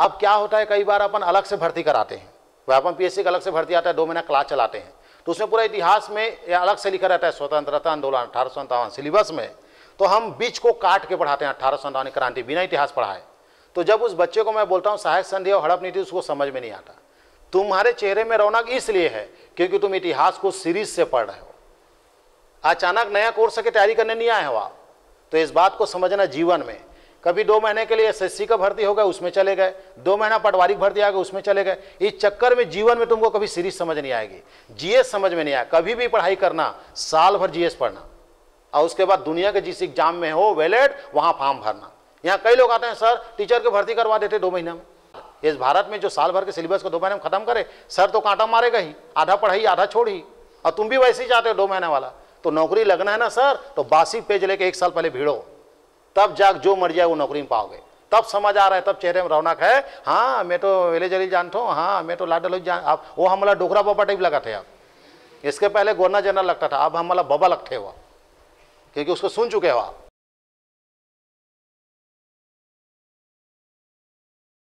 अब क्या होता है कई बार अपन अलग से भर्ती कराते हैं अपन पी एस अलग से भर्ती आता है दो महीना क्लास चलाते हैं तो उसमें पूरा इतिहास में अलग से लिखा रहता है स्वतंत्रता आंदोलन अठारह सिलेबस में तो हम बीच को काट के पढ़ाते हैं अठारह क्रांति बिना इतिहास पढ़ाए तो जब उस बच्चे को मैं बोलता हूँ सहायक संधि और हड़प नीति उसको समझ में नहीं आता तुम्हारे चेहरे में रौनक इसलिए है क्योंकि तुम इतिहास को सीरीज से पढ़ रहे हो अचानक नया कोर्स की तैयारी करने नहीं आए हो आप तो इस बात को समझना जीवन में कभी दो महीने के लिए एसएससी का भर्ती होगा उसमें चले गए दो महीना पटवारी भर्ती आ गए उसमें चले गए इस चक्कर में जीवन में तुमको कभी सीरीज समझ नहीं आएगी जीएस समझ में नहीं आया कभी भी पढ़ाई करना साल भर जीएस पढ़ना और उसके बाद दुनिया के जिस एग्जाम में हो वेलेट वहाँ फॉर्म भरना यहाँ कई लोग आते हैं सर टीचर की भर्ती करवा देते दो महीने में इस भारत में जो साल भर के सिलेबस को दो महीने में खत्म करे सर तो कांटा मारेगा ही आधा पढ़ाई आधा छोड़ ही और तुम भी वैसे ही चाहते हो दो महीने वाला तो नौकरी लगना है ना सर तो बासी पेज लेके एक साल पहले भीड़ो तब जाग जो मर जाए वो नौकरी में पाओगे तब समझ आ रहा है तब चेहरे में रौनक है हाँ मैं तो वेले अली जानता हूँ हाँ मैं तो लाडल जान आप वो हमारा डोकरा बाबा टाइप लगा थे आप इसके पहले गोरना जनरल लगता था अब हमारा बाबा लगते हुआ क्योंकि उसको सुन चुके हो आप